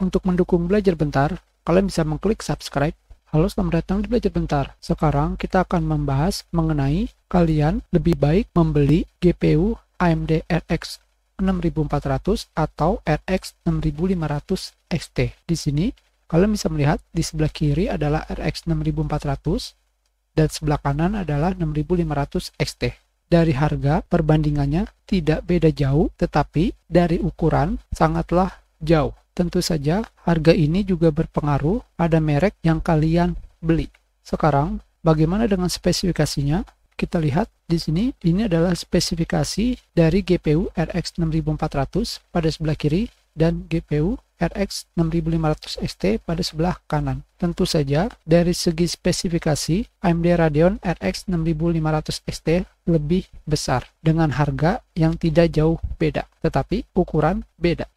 Untuk mendukung belajar bentar, kalian bisa mengklik subscribe. Halo, selamat datang di Belajar Bentar. Sekarang kita akan membahas mengenai kalian lebih baik membeli GPU AMD RX 6400 atau RX 6500 XT. Di sini, kalian bisa melihat di sebelah kiri adalah RX 6400 dan sebelah kanan adalah 6500 XT. Dari harga perbandingannya tidak beda jauh, tetapi dari ukuran sangatlah jauh. Tentu saja, harga ini juga berpengaruh pada merek yang kalian beli. Sekarang, bagaimana dengan spesifikasinya? Kita lihat di sini, ini adalah spesifikasi dari GPU RX 6400 pada sebelah kiri dan GPU RX 6500 XT pada sebelah kanan. Tentu saja, dari segi spesifikasi, AMD Radeon RX 6500 XT lebih besar dengan harga yang tidak jauh beda, tetapi ukuran beda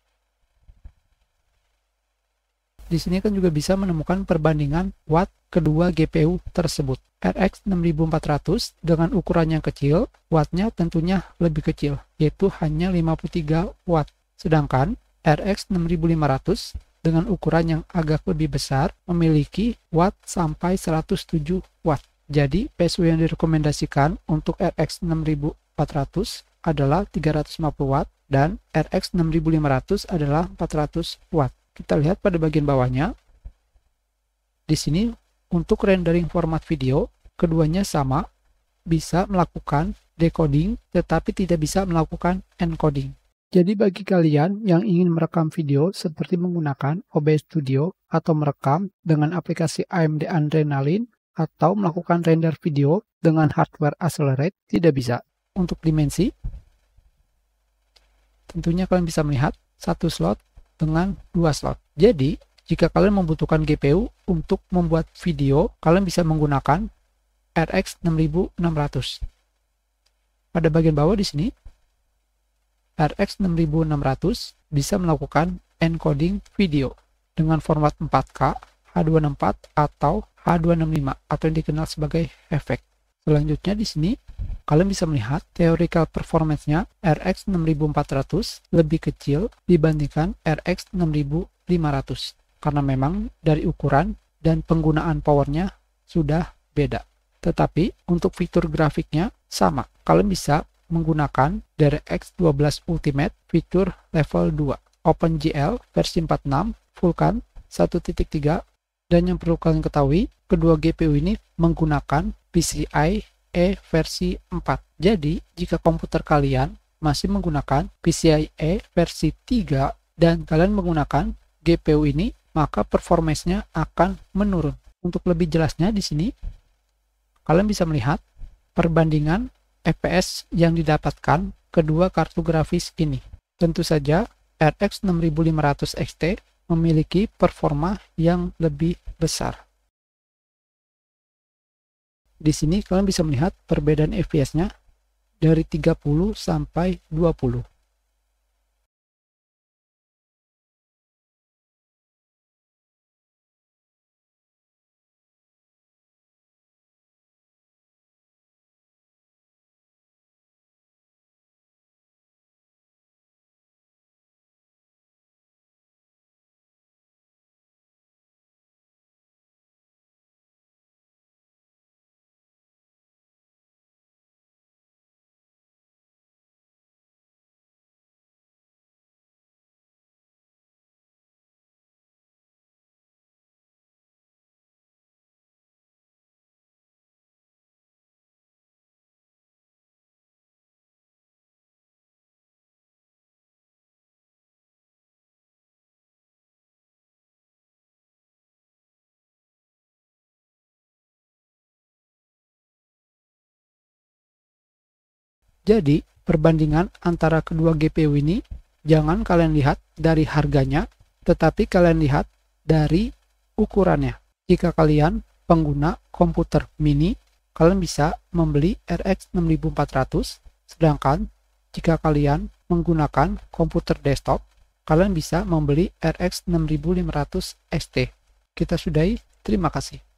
di sini kan juga bisa menemukan perbandingan watt kedua GPU tersebut. RX 6400 dengan ukuran yang kecil, wattnya tentunya lebih kecil, yaitu hanya 53 watt. Sedangkan RX 6500 dengan ukuran yang agak lebih besar memiliki watt sampai 107 watt. Jadi PSU yang direkomendasikan untuk RX 6400 adalah 350 watt dan RX 6500 adalah 400 watt kita lihat pada bagian bawahnya. Di sini untuk rendering format video, keduanya sama, bisa melakukan decoding tetapi tidak bisa melakukan encoding. Jadi bagi kalian yang ingin merekam video seperti menggunakan OBS Studio atau merekam dengan aplikasi AMD Adrenaline atau melakukan render video dengan hardware Accelerate tidak bisa. Untuk dimensi, tentunya kalian bisa melihat satu slot dengan dua slot. Jadi, jika kalian membutuhkan GPU untuk membuat video, kalian bisa menggunakan RX 6600. Pada bagian bawah di sini, RX 6600 bisa melakukan encoding video dengan format 4K, H264 atau H265 atau yang dikenal sebagai efek. Selanjutnya di sini Kalian bisa melihat theoretical performance-nya RX 6400 lebih kecil dibandingkan RX 6500 karena memang dari ukuran dan penggunaan powernya sudah beda. Tetapi untuk fitur grafiknya sama. Kalian bisa menggunakan DirectX 12 Ultimate fitur level 2, OpenGL versi 46, Vulkan 1.3, dan yang perlu kalian ketahui, kedua GPU ini menggunakan PCI PCIe versi 4. Jadi, jika komputer kalian masih menggunakan PCIe versi 3 dan kalian menggunakan GPU ini, maka performanya akan menurun. Untuk lebih jelasnya di sini, kalian bisa melihat perbandingan FPS yang didapatkan kedua kartu grafis ini. Tentu saja, RX 6500 XT memiliki performa yang lebih besar. Di sini kalian bisa melihat perbedaan FPS-nya dari 30 sampai 20. Jadi, perbandingan antara kedua GPU ini jangan kalian lihat dari harganya, tetapi kalian lihat dari ukurannya. Jika kalian pengguna komputer mini, kalian bisa membeli RX 6400, sedangkan jika kalian menggunakan komputer desktop, kalian bisa membeli RX 6500 ST. Kita sudahi, terima kasih.